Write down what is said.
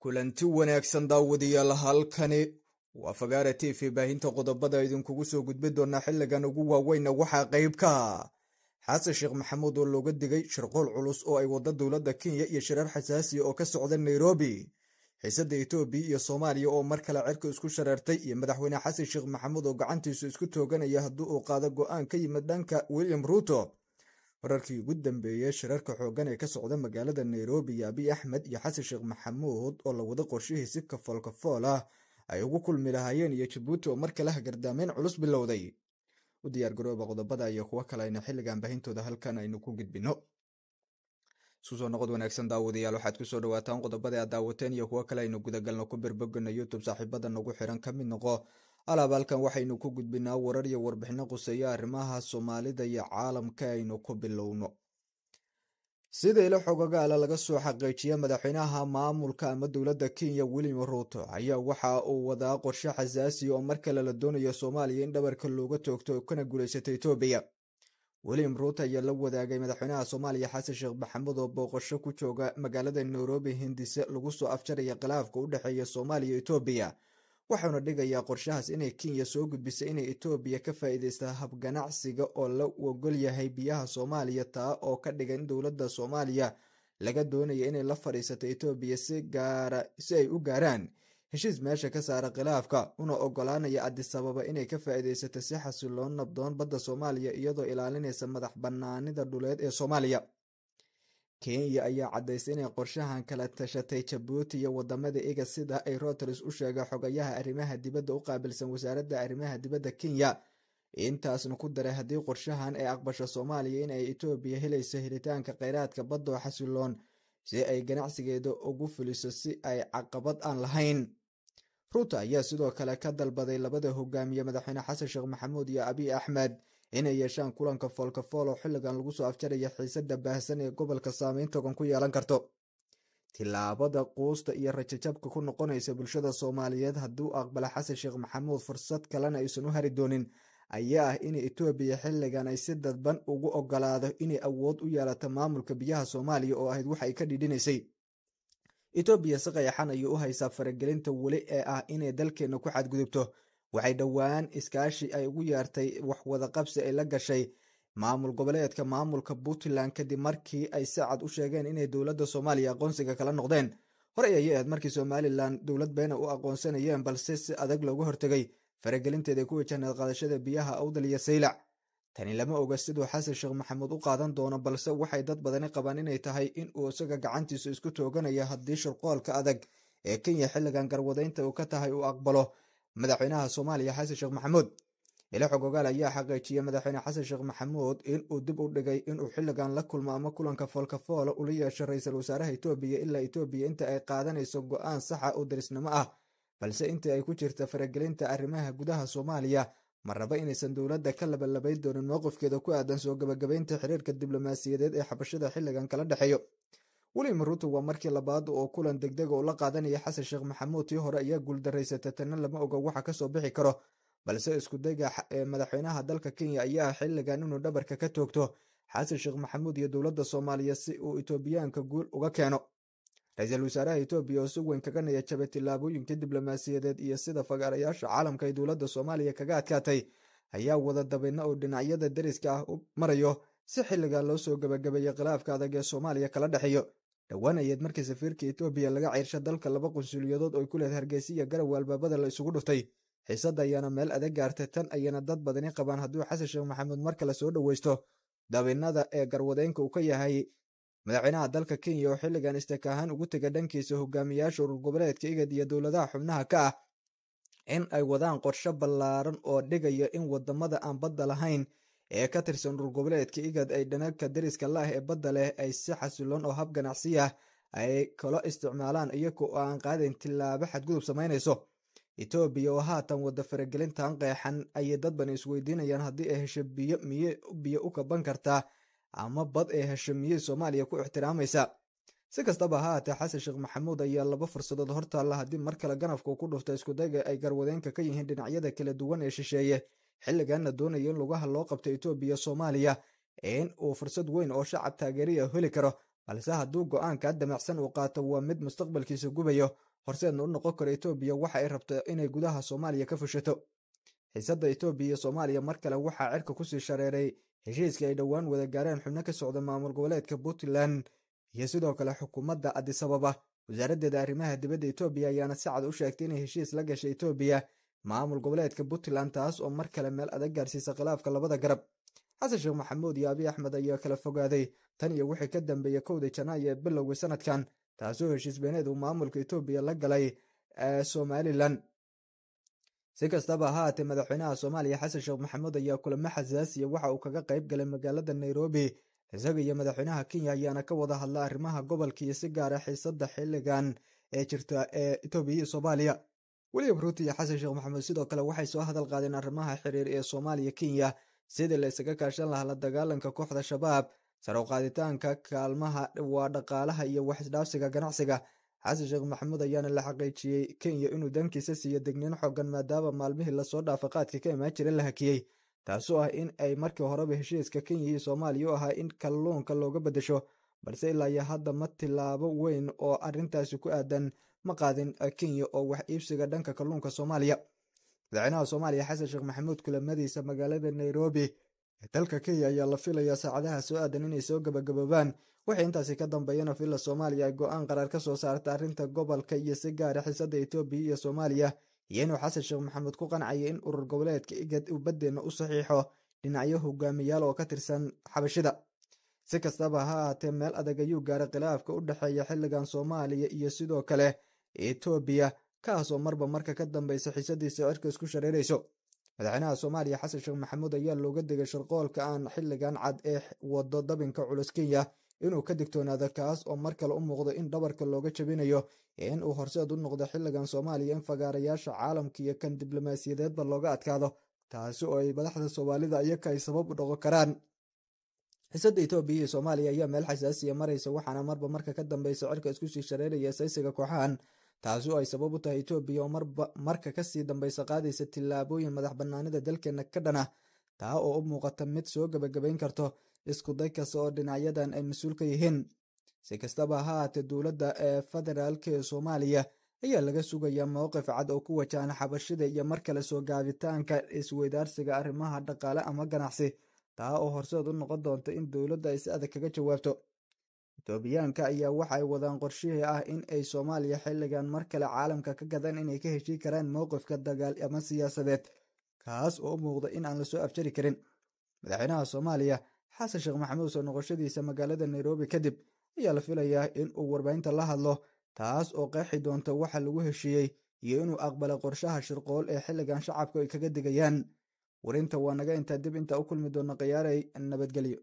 kulanti wanaagsan daawadayaal halkani waa fagaara t v baahinta qodobada idinkugu soo gudbi doonaa xilligan ugu waaweyna waxaa qayb ka ah xasan sheekh maxamuud oo looga digay shirqool culus oo ay wada dowladda kenya iyo shirar xasaasiya oo ka socda nairobi xiisadda etoobiya iyo soomaaliya oo mar kale cirka isku shareertay iyo madaxweyne xasan sheekh maxamuud oo gacantiisu isku tooganaya haddii uu qaado go'aan ka yimid dhanka william ruuto wararkii ugu dambeeyey shirarka xooggan ee ka socda magaalada nairobi iyo abiy axmed iyo xasan sheekh maxamuud oo lawada wada qorshihii si kafool ah ay ugu kulmi lahaayeen iyo jabuuti oo mar kale hagardaameen culus bilowday u diyaargarooba qodobada iyo kuwo kale ayna xilligan bahintooda halkan aynu ku gudbino isu soo noqod wanaagsan daawadayaal waxaad kusoo dhawaataan qodobada aad daawateen iyo kuwo kale aynu gudagalno ku birbogana youtube saaxiibada nagu xiran ka mid noqo alaab halkan waxaynu ku gudbinaa warar iyo warbixino quseeya arrimaha soomaalida iyo caalamka aynu ku bilowno sida ilo xogagaala laga soo xaqiijiya madaxweynaha maamulka ama dowladda kenya william ruuto ayaa waxa uu wadaa qorshe xasaasi oo mar kale la doonayo soomaaliya in dhabarka looga toogto kana guulaysata etoobiya william ruuto ayaa la wadaagay madaxweynaha soomaaliya xasan sheekh maxamuud oo booqasho ku jooga magaalada nairobi hindise lagu soo afjaraya khilaafka u dhexeeya soomaaliya etoobiya wuxuuna dhigayaa qorshahaas inay kenya soo gudbisay inay etoobiya ka faa'iidaysta habganacsiga oo la ogol yahay biyaha soomaaliya taa oo ka dhiga in dowladda soomaaliya laga doonaya inay la fadhiisato etoobiya si ay u gaaraan heshiis meesha ka saara khilaafka una ogolaanaya adisababa inay ka faa'iidaysato si xasiloon nabdoon badda soomaaliya iyadoo ilaalinaysa madax bannaanida dhuleed ee soomaaliya kenya ayaa caddaysay inay qorshahan kala tashatay jabuuti iyo wadamada iga sida ay routers u sheegay xogayaha arrimaha dibadda u qaabilsan wasaaradda arrimaha dibadda kenya intaasna ku daray haddii qorshahan ay aqbasho soomaaliya in ay etoobiya helayso helitaanka kheyraadka baddoo xasiloon si ay ganacsigeeda ugu fuliso si ay caqabad aan lahayn ruuta ayaa sidoo kale ka dalbaday labada hogaamiye madaxweyne xasan sheekh maxamuud iyo abiy axmed inay yeeshaan kulanka foolkafool oo xilligan lagu soo afjaraya xiisadda baahsan ee gobolka saameyn togan ku yeelan karto tilaabada quusta iyo rajajabka ku noqonaysa bulshada soomaaliyeed hadduu aqbala xasan sheekh maxamuud fursad kalena aysan u hari doonin ayaa ah in etoobiya xilligan ay si dadban ugu ogolaado inay awood u yeelato maamulka biyaha soomaaliya oo ahayd wax ay ka dhidhinaysay etoobiya si qayaxan ayuu u haysaa faragelinta weli ee ah inay dalkeenna ku xadgudubto waxay dhowaan iskaashi ay ugu yeertay wax wadaqabsi ay la gashay maamul goboleedka maamulka puntland kadib markii ay si cad u sheegeen inay dowladda soomaaliya aqoonsiga kala noqdeen horey ayay ahayd markii somalilan dowlad beena u aqoonsanayeen balse si adag looga hortegay faragelinteeda kuwa jahnaad qaadashada biyaha awdal iyo saylac tani lama oga siduu xasan sheekh maxamuud u qaadan doono balse waxay dad badani qabaan inay tahay in uu isaga gacantiisu isku tooganayo haddii shurqoolka adag ee kenya xilligan garwadaynta uu ka tahay uu aqbalo madaxweynaha soomaaliya xasan sheekh maxamuud ilax ogaal ayaa xaqiijiyay madaxweyne xasan sheekh maxamuud inuu dib u dhigay inuu xilligan la kulmo ama kulanka foolkafoola ula yeesho ra-iisul wasaaraha etoobiya ilaa etoobiya inta ay qaadanayso go-aan saxa oo darisnimo ah balse intii ay ku jirta faragelinta arrimaha gudaha soomaaliya ma rabo inaysan dowladda ka labalabayn doonin mowqifkeeda ku aadan soo gabagabaynta xiriirka diblomaasiyadeed ee xabashada xilligan kala dhexeeyo william ruto waa markii labaad oo kulan degdeg oo la qaadanaya xasan sheekh maxamuud tii hore ayaa guuldaraysa tatana lama oga waxa kasoo bixi karo balse iskudega madaxweynaha dalka kenya ayaa ah xilligan inuu dhabarka ka toogto xasan sheekh maxamuud iyo dowladda soomaaliya si uu etoobiyaanka guul uga keeno ra-iisul wasaaraha etoobiya oo si weyn kaganaya naya tilaabooyinka diblomaasiyadeed iyo sida fagaarayaasha caalamka ay dowladda soomaaliya kaga adkaatay ayaa wada dabeedna uu dhinacyada deriska ah u marayo si xilligan loo soo gebagabeeyey khilaafka adag ee soomaaliya kala dhexeeyo dhowaan ayaed markii safiirka etoobiya laga ceyrsha dalka laba qunsuliyadood oo ku leed hargeysa iyo garow albaabada la isugu dhuftay xiisadda ayaana meel adag gaartay tan ayana dad badani qabaan hadduu xasan sheekh maxamuud mar kale soo dhoweysto dabinada ee garwadeynka uu ka yahay madaxweynaha dalka kenya oo xilligan isteek ahaan ugu tega dhankiisa hogaamiyaasha urur goboleedka igad iyo dowladaha xubnaha ka ah in ay wadaan qorsho ballaaran oo dhigaya in wadamada aan badda lahayn ee ka tirsan dhul goboleedka igad ay dhanagka deriska laah ee badda leh ay si xasiloon oo hab ganacsi ah ay kala isticmaalaan iyago oo aan qaadayn tilaabo xadgudub samaynayso etoobiya oo haatan wadda faragelintan qeexan ayay dad bani isweydiinayaan haddii ay hesho biyo miye biyo u kaban kartaa ama bad ee hesho miye soomaaliya ku ixtiraamaysa si kastaba haatee xasan sheekh maxamuud ayaa laba fursadood hortaalla haddii mar kale ganafku ku dhufta iskudayga ay garwadeenka ka yihiin dhinacyada kala duwan ee shisheeye xilligan la doonayo in lugaha loo qabto etoobiya soomaaliya in uu fursad weyn oo shacab taageeriya heli karo balse hadduu go'aanka damacsan uu qaato waa mid mustaqbalkiisa gubayo horseedna u noqon karo etoobiya waxa ay rabto inay gudaha soomaaliya ka fushato xiisadda etoobiya iyo soomaaliya mar kale waxaa cirka kusii shareeray heshiiskii ay dhowaan wada gaareen xubno ka socda maamul goboleedka puntland iyo sidoo kale xukuumadda adisababa wasaaraddeeda arrimaha dibadda etoobiya ayaana si cad u sheegtay inay heshiis la gashay etoobiya maamul goboleedka puntland taas oo mar kale meel adag gaarsiisa khilaafka labada garab xasan sheekh maxamuud iyo abiy axmed ayaa kala fogaaday tan iyo wixii ka dambeeyey kowdii janaayo ee bilowga sanadkan taasoo heshiisbeeneed uu maamulka etoobiya la galay ee somalilan si kastaba haatee madaxweynaha soomaaliya xasan sheekh maxamuud ayaa kulamo xasaasiya waxa uu kaga qayb galay magaalada nairobi isaga iyo madaxweynaha kenya ayaana ka wada hadla arrimaha gobolka iyo si gaara ah xiisadda xilligan ee jirta ee etoobiya iyo soomaaliya william ruuti iyo xasan sheekh maxamuud sidoo kale waxay soo hadal qaadeen arrimaha xiriir ee soomaaliya kenya sidii la ysaga kaashan lahaa la dagaalanka kooxda shabaab saroqaaditaanka kaalmaha waa dhaqaalaha iyo wax isdhaafsiga ganacsiga xasan sheekh maxamuud ayaana la xaqiijiyey kenya inuu dankiisa siiyo degniin xoogan maadaama maalmihii lasoo dhaafa qaadka ka imaan jira la hakiyey taasoo ah in ay markii horeba heshiiska kenya iyo soomaaliya u ahaa in kalluunka looga beddesho balse ilaa iyo hadda ma tilaabo weyn oo arrintaasi ku aadan ma qaadin kenya oo wax iibsiga dhanka kalluunka soomaaliya madaxweynaha soomaaliya xasan sheekh maxamuud kulamadiisa magaalada nairobi ee dalka kenya ayaa la filayaa saacadaha soo aadan inay soo gabagaboobaan waxay intaasi ka dambeeyana villa soomaaliya ay go-aan qaraar ka soo saarta arrinta gobolka iyo si gaara ah xiisadda etoobiya iyo soomaaliya iyo inuu xasan sheekh maxamuud ku qancaya in urur goboleedka igad uu baddeenna u saxiixo dhinacyo hogaamiyaal oo ka tirsan xabashida si kastaba ha ahaatee meel adag ayuu gaaray khilaafka u dhexeeya xilligan soomaaliya iyo sidoo kale etoobiya kaasoo marba marka ka dambeysa xisadiisa cirka isku shareerayso madaxweynaha soomaaliya xasan sheekh maxamuud ayaa looga degay sharqoolka aan xiligan cad ee wado dabinka culus kenya inuu ka digtoonaado kaas oo mar kale u muuqdo in dhabarka looga jabinayo ee inuu horseed u noqdo xilligan soomaaliya in fagaarayaasha caalamka iyo kan diblomaasiyadeedba looga adkaado taasi oo ay madaxda soomaalida iyaka ay sabab u dhaqo karaan xisadda etoobiya iyo soomaaliya ayaa meel xasaasiya maraysa waxaana marba marka ka dambeysa cirka isku sii shareeraya saysiga kooxahan taasi oo ay sabab u tahay etoobiya oo marka ka sii dambaysa qaadaysa tillaabooyin madax bannaanida dalkeenna ka dhana taa oo u muuqata mid soo gebagabayn karto isku day kasta oo dhinacyadan ay mas-uul ka yihiin si kastaba ha haatee dowladda ee federaalk ee soomaaliya ayaa laga sugayaa mowqif cad oo ku wajahan xabashida iyo mar kale soo gaabitaanka isweydaarsiga arrimaha dhaqaale ama ganacsi taa oo horseed u noqon doonta in dowladda ay si adag kaga jawaabto itoobiyaanka ayaa waxaay wadaan qorshihii ah in ay soomaaliya xilligan mar kale caalamka ka gadan inay ka heshii karaan mowqifka dagaal ama siyaasadeed kaas oo u muuqda in aan la soo afjari karin madaxweynaha soomaaliya xasan sheekh maxamuud soo noqoshadiisa magaalada nairobi kadib ayaa la filayaa in uu warbaahinta la hadlo taas oo qeexi doonta waxa lagu heshiiyey iyo inuu aqbala qorshaha shirqool ee xilligan shacabku ay kaga digayaan warinta waa naga intaa dib intaa u kulmi doona khiyaarey nabadgelyo